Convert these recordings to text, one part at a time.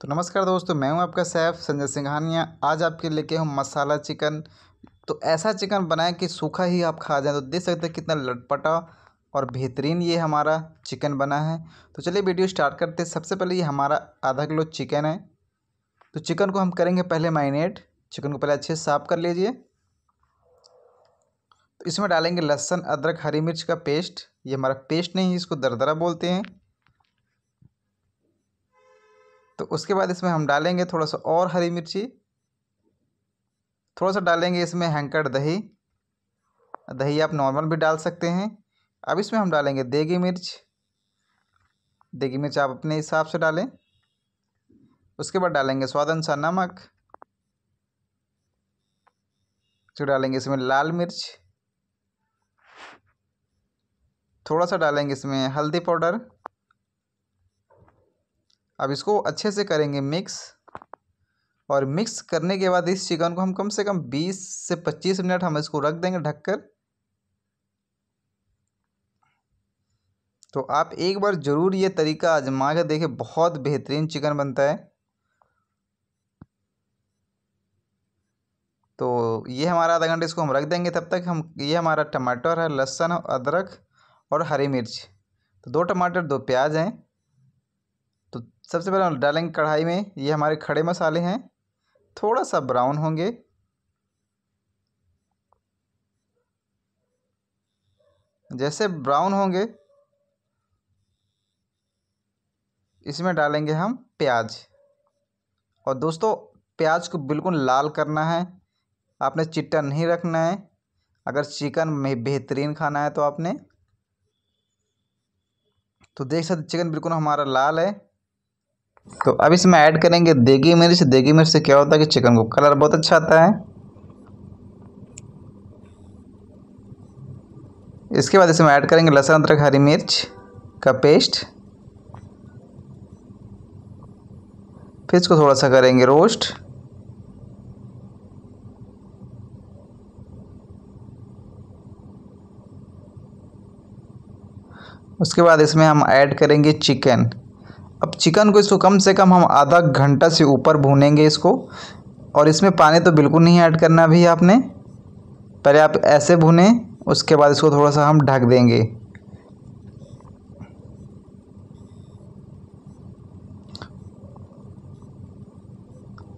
तो नमस्कार दोस्तों मैं हूं आपका सैफ संजय सिंघानिया आज आपके लेके हम मसाला चिकन तो ऐसा चिकन बनाएं कि सूखा ही आप खा जाएं तो देख सकते हैं कितना लटपटा और बेहतरीन ये हमारा चिकन बना है तो चलिए वीडियो स्टार्ट करते हैं सबसे पहले ये हमारा आधा किलो चिकन है तो चिकन को हम करेंगे पहले माइनेट चिकन को पहले अच्छे से साफ कर लीजिए तो इसमें डालेंगे लहसुन अदरक हरी मिर्च का पेस्ट ये हमारा पेस्ट नहीं इसको दरदरा बोलते हैं तो उसके बाद इसमें हम डालेंगे थोड़ा सा और हरी मिर्ची थोड़ा सा डालेंगे इसमें हैंकड़ दही दही आप नॉर्मल भी डाल सकते हैं अब इसमें हम डालेंगे देगी मिर्च देगी मिर्च आप अपने हिसाब से डालें उसके बाद डालेंगे स्वाद अनुसार नमक फिर डालेंगे इसमें लाल मिर्च थोड़ा सा डालेंगे इसमें हल्दी पाउडर अब इसको अच्छे से करेंगे मिक्स और मिक्स करने के बाद इस चिकन को हम कम से कम बीस से पच्चीस मिनट हम इसको रख देंगे ढककर तो आप एक बार ज़रूर ये तरीका आजमा कर देखें बहुत बेहतरीन चिकन बनता है तो ये हमारा आधा घंटे इसको हम रख देंगे तब तक हम ये हमारा टमाटर है लहसुन अदरक और हरी मिर्च तो दो टमाटर दो प्याज हैं तो सबसे पहले हम डालेंगे कढ़ाई में ये हमारे खड़े मसाले हैं थोड़ा सा ब्राउन होंगे जैसे ब्राउन होंगे इसमें डालेंगे हम प्याज और दोस्तों प्याज को बिल्कुल लाल करना है आपने चिट्टा नहीं रखना है अगर चिकन में बेहतरीन खाना है तो आपने तो देख सकते चिकन बिल्कुल हमारा लाल है तो अब इसमें ऐड करेंगे देगी मिर्च देगी मिर्च से क्या होता है कि चिकन को कलर बहुत अच्छा आता है इसके बाद इसमें ऐड करेंगे लहसुन अदरक हरी मिर्च का पेस्ट फिर इसको थोड़ा सा करेंगे रोस्ट उसके बाद इसमें हम ऐड करेंगे चिकन अब चिकन को इसको कम से कम हम आधा घंटा से ऊपर भूनेंगे इसको और इसमें पानी तो बिल्कुल नहीं ऐड करना अभी आपने पहले आप ऐसे भुने उसके बाद इसको थोड़ा सा हम ढक देंगे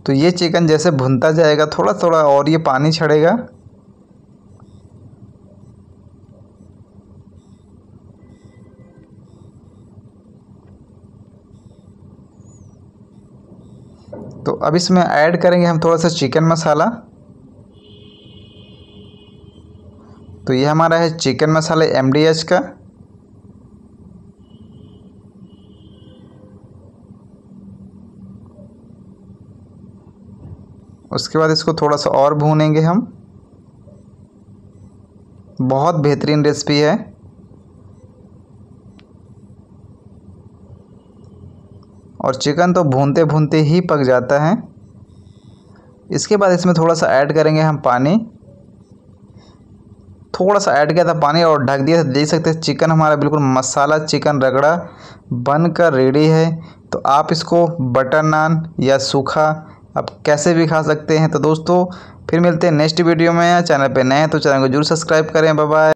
तो ये चिकन जैसे भुनता जाएगा थोड़ा थोड़ा और ये पानी छड़ेगा तो अब इसमें ऐड करेंगे हम थोड़ा सा चिकन मसाला तो ये हमारा है चिकन मसाला एम का उसके बाद इसको थोड़ा सा और भूनेंगे हम बहुत बेहतरीन रेसिपी है और चिकन तो भूनते भूनते ही पक जाता है इसके बाद इसमें थोड़ा सा ऐड करेंगे हम पानी थोड़ा सा ऐड किया था पानी और ढक दिया था देख सकते हैं चिकन हमारा बिल्कुल मसाला चिकन रगड़ा बन कर रेडी है तो आप इसको बटर नान या सूखा आप कैसे भी खा सकते हैं तो दोस्तों फिर मिलते हैं नेक्स्ट वीडियो में चैनल पे नए हैं तो चैनल को जरूर सब्सक्राइब करें बाय